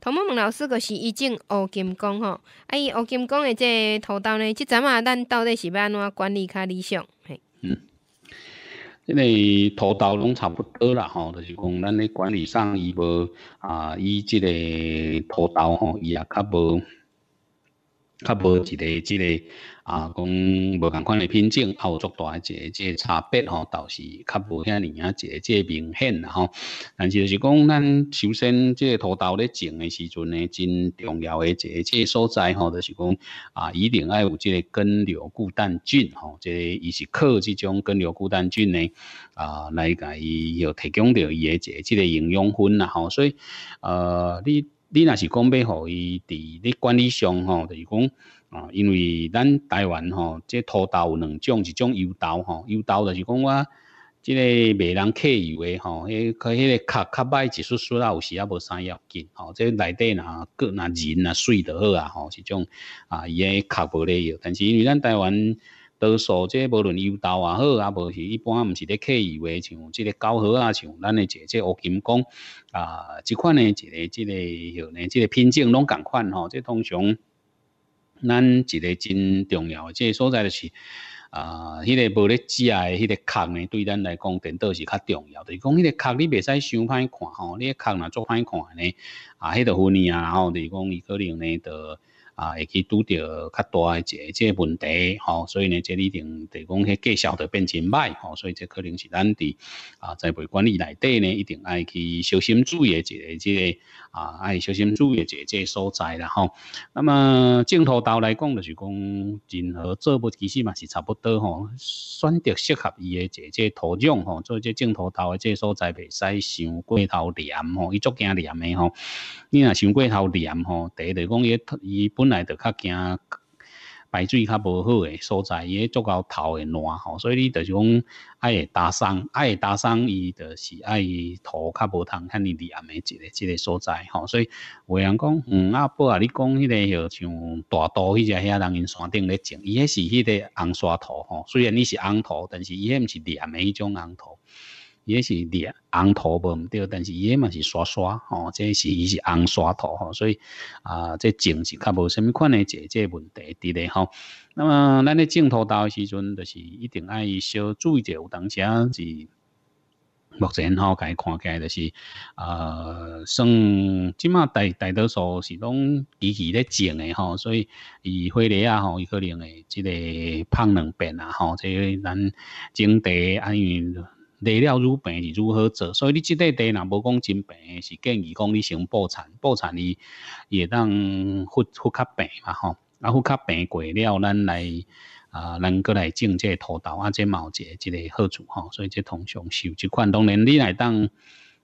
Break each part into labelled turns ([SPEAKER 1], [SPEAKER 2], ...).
[SPEAKER 1] 唐我问老师，噶是一种乌金公吼，啊伊乌金诶，的这土豆呢？即阵啊，咱到底是要安怎管理较理想？嘿，嗯，即个土豆拢差不多啦，吼，就是讲咱咧管理上伊无啊，伊即个土豆吼，伊也较无。较无一个即个啊，讲无共款诶品种，也有足大一个即个差别吼，倒是较无遐尼啊，一个即个明显吼。但是就是讲，咱首先即个土豆咧种诶时阵呢，真重要诶一个即个所在吼，就是讲啊，一定要有即个根瘤固氮菌吼，即个伊是靠即种根瘤固氮菌呢啊来甲伊要提供着伊诶一个即个营养分啦吼，所以呃你。你若是讲要，互伊伫咧管理上吼，就是讲啊，因为咱台湾吼，个土豆有两种，一种油豆吼，油豆就是讲我即个卖人客油诶吼，迄个壳壳歹，一出丝啦，有时啊无三要紧，吼，个内底若各若人若水就好啊，吼，是种啊，伊个壳无咧油，但是因为咱台湾。多数即无论油导也好，啊，无是一般，毋是咧刻意为像即个九号啊，像咱诶即个乌金讲啊，即款诶一个即个吼呢，即个品种拢共款吼，即通常咱一个真重要，诶即个所在就是啊，迄个无咧食诶，迄个壳呢，对咱来讲，电脑是较重要。就是讲迄个壳你未使伤歹看吼，你壳若做歹看呢，啊，迄个分呢啊，然后就是讲伊可能呢，就。啊，会去拄到较大诶一个即个问题，吼，所以呢，即一定，即讲个绩效得变真歹，吼，所以即可能是咱伫啊，在管理内底呢，一定爱去小心注意诶一个即个。啊，爱小心注意这这所在啦吼。那么镜头头来讲，就讲任何做不，其实嘛是差不多吼。选择适合伊的这这土壤吼，做这镜头刀的这所在，袂使伤过头黏吼，伊足惊黏的吼。你若伤过头黏吼，第一就讲伊伊本来就较惊。排水较无好诶，所在也足够头会烂吼，所以你就是讲爱打伤，爱打伤伊就是爱土较无通遐尼黏诶一个一个所在吼，所以有人讲，嗯啊，伯啊，你讲迄个许像大都迄只遐人因山顶咧种，伊迄是迄个红沙土吼，虽然你是红土，但是伊迄毋是黏诶迄种红土。也是绿红土无毋对，但是伊也嘛是沙沙，吼，这是伊是红沙土吼，所以啊，这种是较无什物款诶，这这问题伫咧吼。那么咱咧种土豆诶时阵，就是一定爱小注意者有当时是目前吼，甲伊看来就是呃，算即马大大多数是拢机器咧种诶吼，所以伊花蕾啊吼，伊可能会即个胖两遍啊吼，即咱种地尼。地了愈平是愈好做，所以你即块地若无讲真平，是建议讲你先保产，保产伊会当复复较平嘛吼，啊复较平过了，咱来啊，咱够来种即个土豆啊，这毛竹，即个好处吼。所以即通常受即款，当然你来当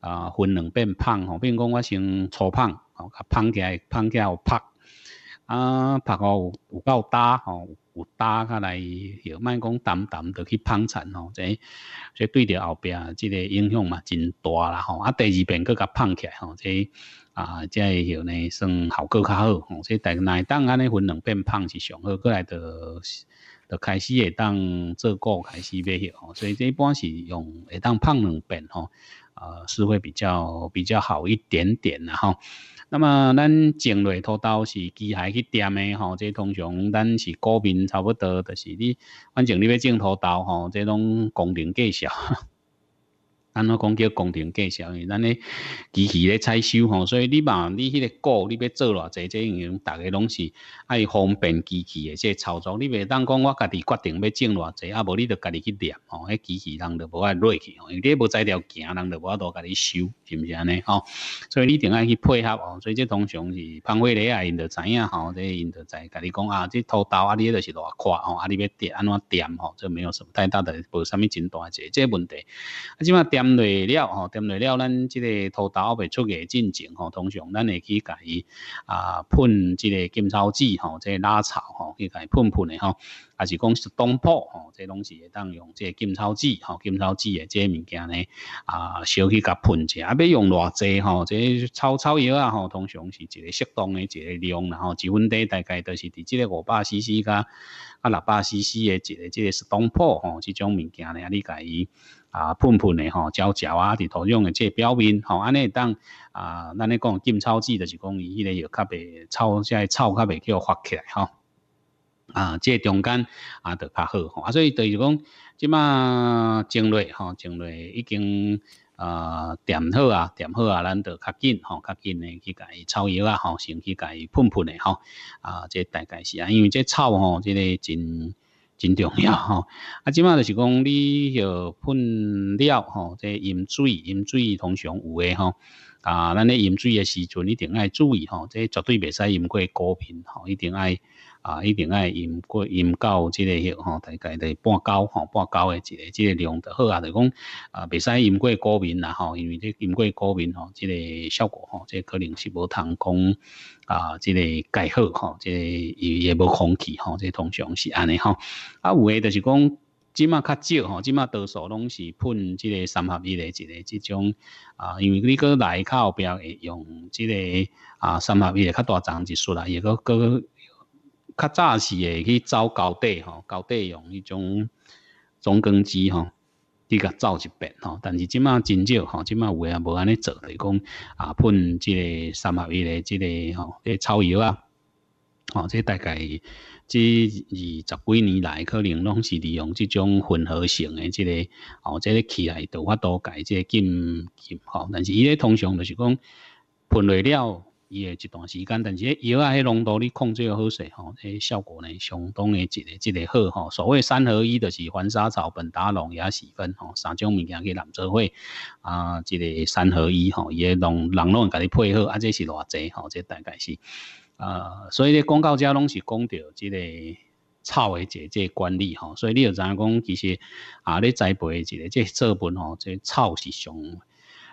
[SPEAKER 1] 啊，分两变胖吼，比如讲我先粗胖吼，啊胖起来，胖起来有拍，啊拍后有够大吼。有打下来，唔卖讲淡淡著去胖起吼，即这对着后壁即个影响嘛真大啦吼。啊，第二遍佫甲胖起来吼，即啊，即个呢算效果较好吼。所以，但内当安尼分两遍胖是上好，过来的就开始会当做够开始买血吼。所以，这一般是用会当胖两遍吼，呃，是会比较比较好一点点啦吼。那么咱种类土豆是机械去掂诶，吼，即通常咱是股民差不多，就是你反正你要种土豆吼，即种工程计数。安怎讲叫工程计销，因为咱咧机器咧采收吼，所以你嘛，你迄个股你要做偌济，即样大家拢是爱方便机器诶，即个操作你袂当讲我家己决定要整偌济，啊无你著家己去点吼，迄机器人著无法落去吼，因为无在条行人著无法度家己收，是毋是安尼吼？所以你定爱去配合哦。所以即通常是芳会来啊，因着知影吼，即因着知家己讲啊，即脱豆啊，你著是偌快吼，啊你要点安怎点吼？这没有什么太大的，无啥物真大者，即问题啊，即满点。落了，吼，落了，咱即个土豆未出个真前，吼，通常咱会去甲伊啊喷即个金草籽吼，即拉草，吼，去伊喷喷嘞，吼，也是讲是东坡，吼，即拢是会当用即个金草籽吼，金草籽诶，即物件呢，啊，少去甲喷一下，啊，要用偌济，吼，即草草药啊，吼，通常是一个适当诶一个量，然后一分地大概都是伫即个五百 CC 加啊六百 CC 诶一个即个东坡，吼，即种物件咧，你甲伊。啊，喷喷的吼，鸟鸟啊，伫土壤的即表面吼，安尼会当啊，咱咧讲禁草剂就是讲伊迄个药较袂草，即草较袂叫发起来吼。啊，即中间啊，就较好吼。啊，所以就是讲即马种类吼，种类已经啊，点好啊，点好啊，咱就较紧吼，较紧的去甲伊草药啊，吼，先去甲伊喷喷的吼。啊，即大概是啊，因为即草吼，即个真。真重要吼，啊，即马就是讲你许喷了吼，即饮水饮水通常有诶吼，啊，咱咧饮水诶时阵，一定爱注意吼，即绝对未使饮过高频吼，一定爱。啊，一定爱饮过饮到即个迄吼，大概得半高吼半高诶一个即个量就好啊。就讲啊，未使饮过高明啦吼，因为即饮过高明吼，即个效果吼，即可能是无通讲啊，即个介好吼，即个伊也无空气吼，即通常是安尼吼。啊，有诶就是讲，即马较少吼，即马多数拢是喷即个三合一诶一个即种啊，因为你来内后壁会用即个啊三合一诶较大张一束啦，诶搁搁。较早是会去走高地吼，高地用迄种中耕机吼，去甲走一遍吼。但是即卖真少吼，即卖有诶也无安尼做，就讲啊喷即个三合一诶，即个吼，诶草药啊，吼即大概即二十几年来，可能拢是利用即种混合型诶，即个哦，即个起来都发多改即个禁禁吼。但是伊咧通常就是讲喷落了。伊诶一段时间，但是药啊，迄浓度你控制好势吼，诶效果呢相当诶一个一个好吼。所谓三合一，就是环沙草本达龙野四分吼，三种物件去染做伙啊，一个三合一吼，伊诶拢人拢甲你配合啊。这是偌济吼，这大概是啊，所以咧广告家拢是讲着即个草诶，即个管理吼。所以你要知影讲，其实啊，你栽培一个即个做物吼，即草是上。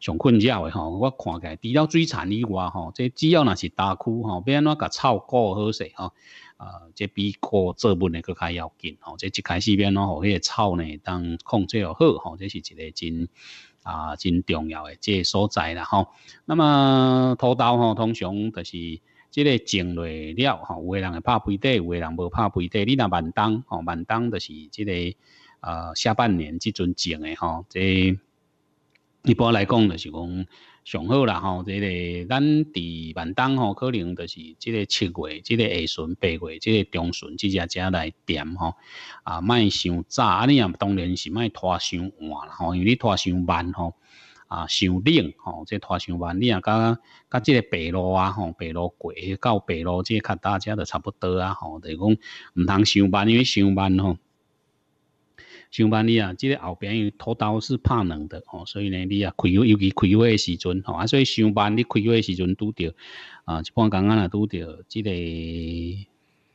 [SPEAKER 1] 上困扰的吼，我看来除了水田以外吼，这只要若是大区吼，变哪甲草割好势吼，啊，这比靠作物的搁较要紧吼，这一开始变哪，互迄个草呢当控制又好吼，这是一个真啊真重要的这所在啦吼。那么土豆吼，通常就是即个种累了吼，有诶人会拍肥地，有诶人无拍肥地，你若万冬吼，万冬就是这个呃下半年即阵种的吼，这。一般来讲，就是讲上好啦吼，即个咱伫闽东吼，可能就是即个七月、即个下旬、八月、即个中旬，即只只来点吼。啊，卖伤早，啊你也当然是卖拖伤晚啦吼，因为你拖伤慢吼，啊伤冷吼，即拖伤慢，你啊甲甲即个白路啊吼，白路过到白路，即个搭大只差不多啊吼，就是讲毋通伤慢，因为伤慢吼。上班你啊，即个后边因拖刀是怕冷的哦，所以呢，你啊开会尤其开会时阵吼，啊所以上班你开会时阵拄着啊，即半工啊也拄着即个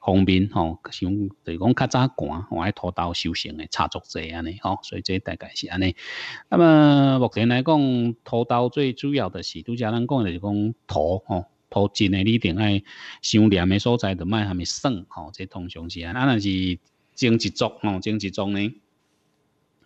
[SPEAKER 1] 方面吼，想就是讲较早寒，或爱土豆受伤的差足济安尼吼，所以这大概是安尼。那么目前来讲，土豆最主要的是，拄则咱讲就是讲土吼，土浸的你定爱先凉的所在，就卖还没剩吼，这通常是安。啊，若是种一种吼，种一种呢？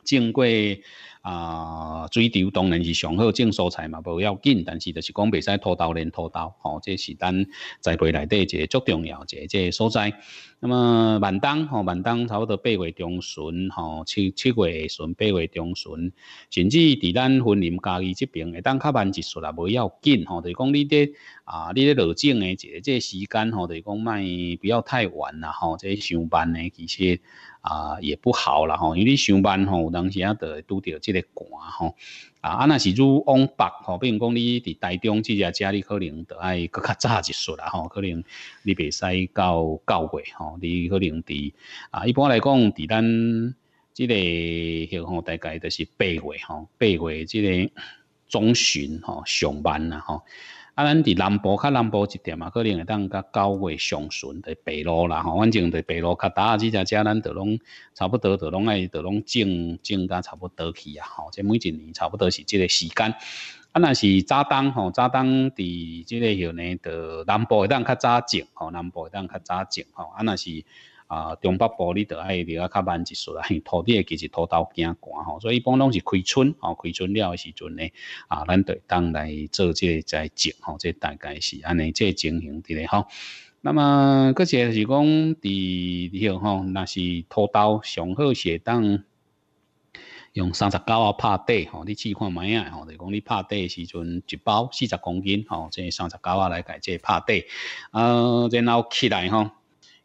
[SPEAKER 1] 敬贵。啊、水稻当然是上好种蔬菜嘛，无要紧，但是就是讲袂使拖刀连拖刀，吼、哦，这是咱栽培内底一个最重要一个这所在。那么万冬吼，万、哦、差不多八月中旬，吼、七七月下旬，八月中旬，甚至伫咱森林家己即边会当较慢一束啦，无要紧，吼、哦，就是讲你伫啊，你伫落种诶一个这时间，吼、哦，就是讲卖不要太晚啦，吼、哦，这上班诶其实啊、也不好啦，吼、因为你上班吼、有当时啊，就会拄着。这个寒吼啊，啊那是愈往北吼，比如讲你伫台中，即个家里可能得爱搁较早一束啦吼，可能你拜三到九月吼，你可能伫啊，一般来讲伫咱这个吼，大概就是八月吼，八月即个中旬吼上班啦吼。啊，咱伫南部较南部一点啊，可能会当较九月上旬的白露啦吼。反正伫白露较打啊，只只咱都拢差不多，都拢爱都拢种种甲差不多去啊。吼，即每一年差不多是即个时间。啊，若是早冬吼，早冬伫即个许呢，就南部会当较早种吼，南部会当较早种吼。啊，若是。啊，中北部你得爱比较较慢一术啊，土地其实土豆惊寒吼，所以一般拢是开春哦，开春了的时阵呢，啊，咱得当来做这栽种吼，这大概是安尼，这情形伫咧吼。那么，个是讲，迄二吼，若是土豆上好是会当用三十九啊拍底吼，你试看麦啊吼，就讲你拍底诶时阵一包四十公斤吼，即三十九啊来解即拍底，啊，然后起来吼，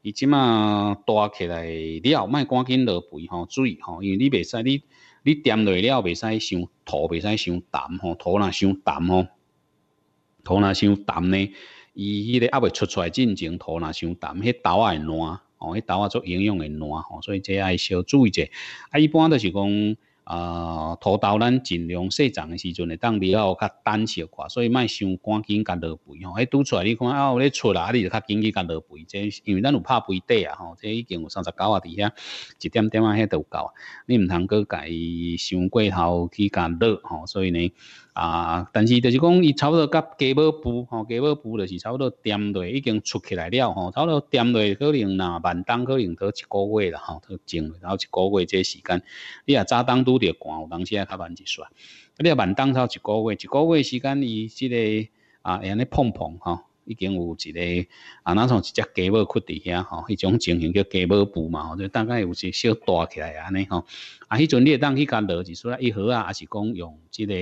[SPEAKER 1] 伊即马大起来了，莫赶紧落肥吼，注意吼，因为你袂使你你掂落了袂使伤土袂使伤淡吼，土若伤淡吼，土若伤淡呢，伊迄个压未出出来，进前土若伤淡，迄豆啊会烂吼，迄豆啊做营养会烂吼，所以这爱小注意者，啊，一般著是讲。啊，土豆咱尽量细长的时阵会当你要较单小块，所以卖伤赶紧甲落肥吼。迄拄出来你看，啊，你出啊，你就较紧去甲落肥。这因为咱有拍肥底啊吼，这已经有三十九啊，底下一点点啊，迄就有够。你毋通过家先过头去甲落吼，所以呢，啊，但是就是讲，伊差不多甲鸡尾部吼，鸡尾部就是差不多垫落已经出起来了吼，差不多垫落可能若万档可能得一个月了吼，得种，然后一个月这时间，你啊，早当拄着寒有当时也较慢一煞。啊！你啊万当有一个月，一个月时间伊即个啊，会安尼碰碰吼，已经有一个啊，若像一只鸡尾骨伫遐吼，迄种情形叫鸡尾布嘛，吼、就大概有一小大起来安尼吼。啊，迄阵你当去甲落一出来一盒啊，还是讲用即个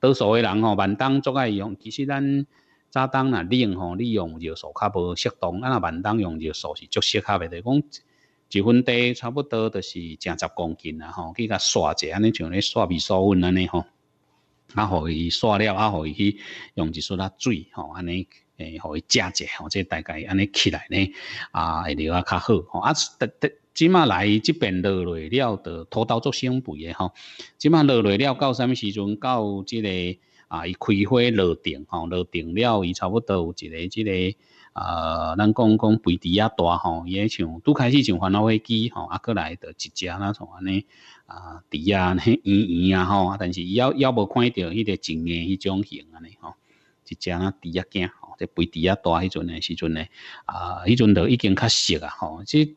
[SPEAKER 1] 多数诶人吼万当做爱用，其实咱早当若冷用吼你用就素较无适当，啊若万当用就素是足适合诶。的，讲。一分地差不多就是成十公斤啦吼，去甲刷者，安尼像咧刷味素粉安尼吼，啊，互伊刷了，啊，互伊去用一撮仔水吼，安尼诶，互伊一者，吼，即大概安尼起来呢，啊，会料啊较好吼，啊，得得，即马来即边落雨了，着土豆做生肥的吼，即马落雨了，到啥物时阵，到即个啊，伊开花落定吼，落定了，伊差不多有一个即个。啊，咱讲讲肥猪啊大吼，伊诶像拄开始像烦恼飞机吼，啊过来着一只那像安尼啊，猪啊、尼 圆圆啊吼，但是伊也也无看着迄个静诶迄种形安尼吼，一只啊猪啊仔吼，这肥猪啊大迄阵诶时阵呢啊，迄阵就已经较熟啊吼，即。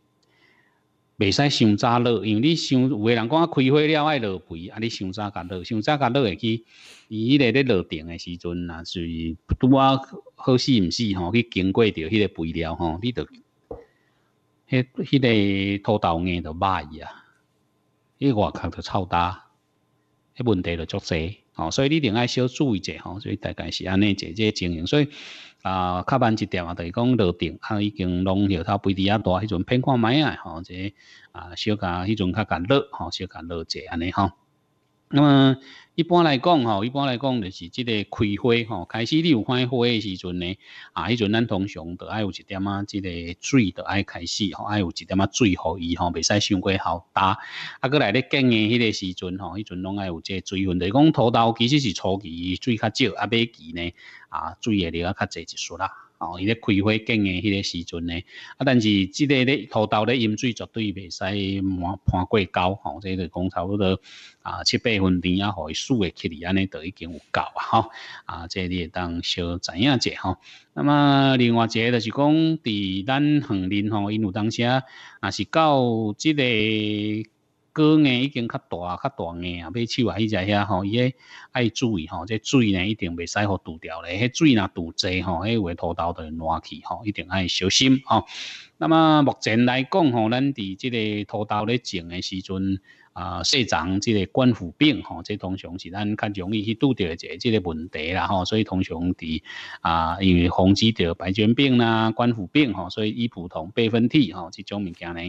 [SPEAKER 1] 未使伤早落，因为你想有个人讲啊，开花了爱落肥啊，你伤早甲落，伤早甲落会去，伊迄个咧落定的时阵呐，是拄啊，好死毋死吼，去经过着迄个肥料吼，你着迄迄个土豆硬着歹伊啊，迄外壳着臭焦，迄问题着足侪。哦，所以你另外小注意者吼，所以大概是安尼做这情形，所以啊，较慢一点啊，就是讲落定啊，已经拢吼他肥底啊大，迄种偏看码啊，吼、或者啊，小甲迄种较敢落吼，小甲落者安尼吼。那么一般来讲吼，一般来讲就是即个开花吼，开始你有开花诶时阵呢，啊，迄阵咱通常都爱有一点仔即个水都爱开始吼，爱有一点仔水互伊吼，未使伤过好大。啊，过来咧建诶迄个时阵吼，迄阵拢爱有即个水分，就是讲土豆其实是初期水较少，啊，尾期呢啊，水会另较侪一说啦。哦，伊咧开花景诶迄个时阵咧，啊，但是即个咧土豆咧，饮水绝对袂使满盘过高，吼，即个讲差不多，啊，七八分甜啊，互伊数诶起里安尼都已经有够啊，吼，啊，即个会当小知影者，吼。那么另外一个就是讲，伫咱横林吼，因有当时啊，若是到即个。根呢，已经较大、较大的啊，要起话，伊只遐吼，伊个爱注意吼，这水呢一定袂使互堵掉咧，迄水若堵济吼，迄个土豆着烂去吼，一定爱小心哦。那么目前来讲吼，咱伫即个土豆咧种诶时阵。啊，细虫即个肝腹病吼，即通常是咱较容易去拄到一个即个问题啦吼。所以通常伫啊，因为防止着白癣病啦、肝腹病吼，所以伊普通贝分体吼，即种物件呢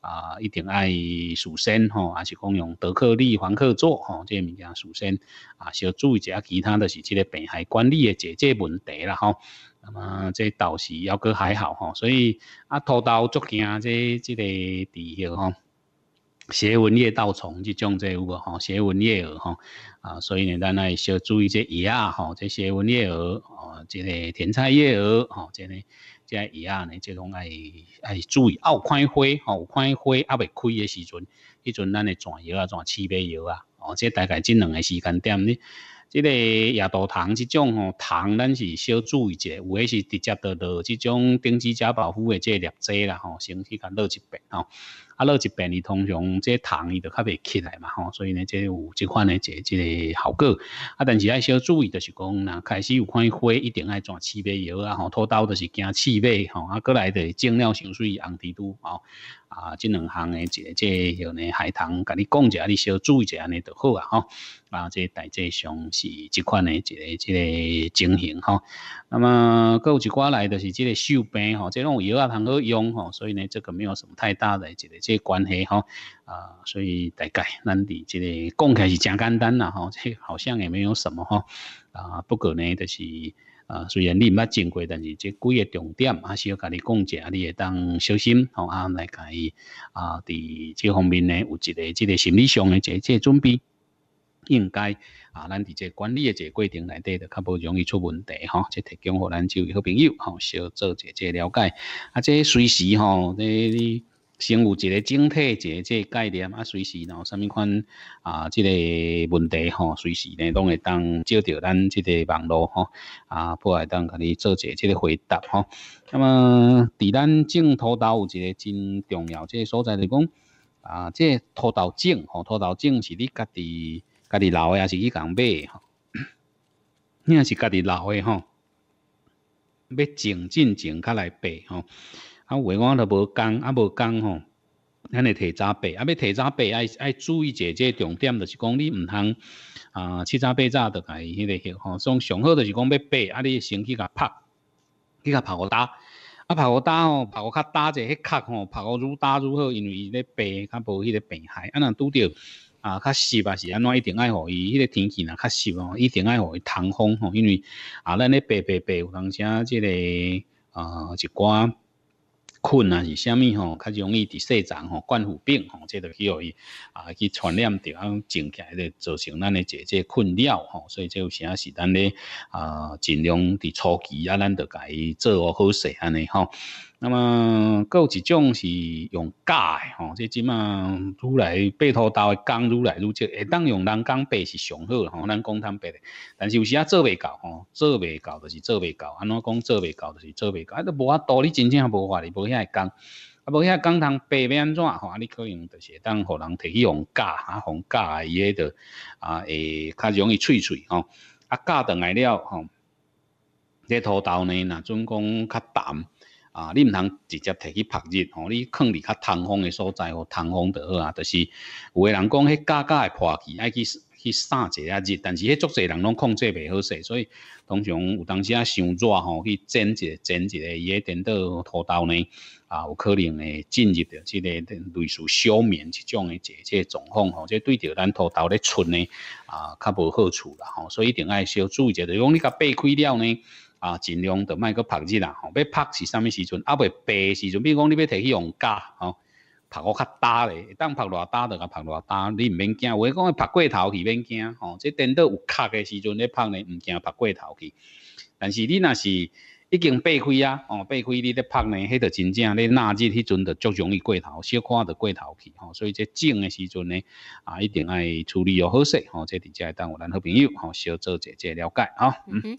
[SPEAKER 1] 啊，一定爱首先吼，还是讲用德克利、环克唑吼，即个物件首先啊，小注意一下其他的是即个病害管理的这这问题啦吼。那么这倒是要个还好吼，所以啊，拖刀足惊啊，即即个治效吼。斜纹叶稻虫这种这个吼，斜纹叶蛾吼，啊，所以呢，咱来小注意这叶啊，吼，这斜纹叶蛾哦，这个甜菜叶蛾吼，这个这叶呢，这种爱爱注意。有看花，吼，有看花压未开的时阵，迄阵咱来转药啊，转持别药啊，哦，这大概这两个时间点呢。这个蚜糖这种吼，虫咱是小注意者，有诶是直接得到这种丁基甲保妇的这粒剂啦，吼，先去敢落一遍吼。啊，落一病，伊通常即个糖伊就较袂起来嘛吼，所以呢，即有即款诶即个效果。啊，但是爱小注意的是讲，若开始有看花，一定爱全饲备药啊吼，拖刀就是惊饲备吼，啊，过来是种了先水红提都吼。啊，即两项诶一个即个呢海棠，甲你讲者，你小注意者安尼著好啊吼。啊，即大致上是即款诶一个即个情形吼。那么，搁有一寡来著是即个手病吼，即种药啊，通好用吼，所以呢，这个没有什么太大的即个。这关系吼。啊，所以大概咱伫即个讲起来是正简单啦吼，这好像也没有什么吼。啊。不过呢，就是啊，虽然你毋捌正规，但是即几个重点还是要甲你讲一下，你也当小心吼、啊，来甲伊啊。伫这方面呢，有一个即个心理上的这这准备，应该啊，咱伫这管理的这过程内底都较不容易出问题吼，这提供给咱位好朋友好，少做一这了解啊，这随时吼、哈你。先有一个整体一个即个概念啊，随时然后什么款啊，即个问题吼，随时咧拢会当照着咱即个网络吼啊，布来当甲你做一个即个回答吼。那么伫咱种土豆有一个真重要即个所在，就讲啊，即个土豆种吼，土豆种是你家己家己留诶，还是去共买？吼，你若是家己留诶，吼，要种进种较来白吼。啊，有话我都无讲，啊，无讲吼，咱会提早爬，啊，要提早爬，爱爱注意者即这重点，就是讲你毋通啊，七早八早倒去，迄个迄吼。所上好就是讲要爬，啊，你先去甲拍，去甲拍互打，啊，拍互打吼，拍互较打者迄壳吼，拍互愈打愈好，因为伊咧爬较无迄个病害。啊，若拄着啊，较湿啊，是安怎，一定爱互伊迄个天气若较湿吼，一定爱互伊通风吼，因为啊，咱咧爬爬爬有当啥即个啊，一寡。困啊是啥物吼，较容易伫细丛吼冠腐病吼，这去互伊啊去传染着，啊种起来，就造成咱诶这这困扰吼，所以有时啥是咱咧啊，尽量伫初期啊，咱甲伊做好好势安尼吼。那么，够一种是用假诶吼，即即嘛愈来白土豆讲愈来愈少，会当用人工白是上好啦吼，咱讲汤白，但是有时啊做未到吼，做未到就是做未到，安怎讲做未到就是做未到，啊都无法度，你真正无法哩，无遐工，啊无遐工通白要安怎吼，啊你可能用就是会当互人摕去用假啊，用假伊个着啊会较容易脆脆吼，啊假转来了吼，即土豆呢，若准讲较淡。啊，你毋通直接摕去曝日吼，你放伫较通风诶所在吼，通风就好啊。着是，有诶人讲迄架架会破去，爱去去晒一下日，但是迄足侪人拢控制袂好势，所以通常有当时啊伤热吼，去蒸一下蒸一下，伊诶电倒葡豆呢，啊，有可能会进入着即个类似休眠即种诶即这状况吼，即对着咱葡豆咧出呢，啊，较无好处啦吼，所以一定爱小注意者，着是讲你甲掰开了呢。啊，尽量就卖去拍日啊！吼，要拍是啥物时阵？啊，袂白时阵。比如讲，你要摕去用胶，吼，拍个较大咧，当拍偌大，就甲拍偌大，你毋免惊。我讲拍过头去，免惊。吼，即等到有卡嘅时阵咧，拍咧，毋惊拍过头去。但是你若是已经白开啊，哦，白开你咧拍咧，迄个真正咧那日迄阵就足容易过头，小可就过头去。吼，所以即整嘅时阵咧，啊，一定爱处理哦，好势。吼，即伫遮等有咱好朋友，吼，小做者者了解吼。嗯哼。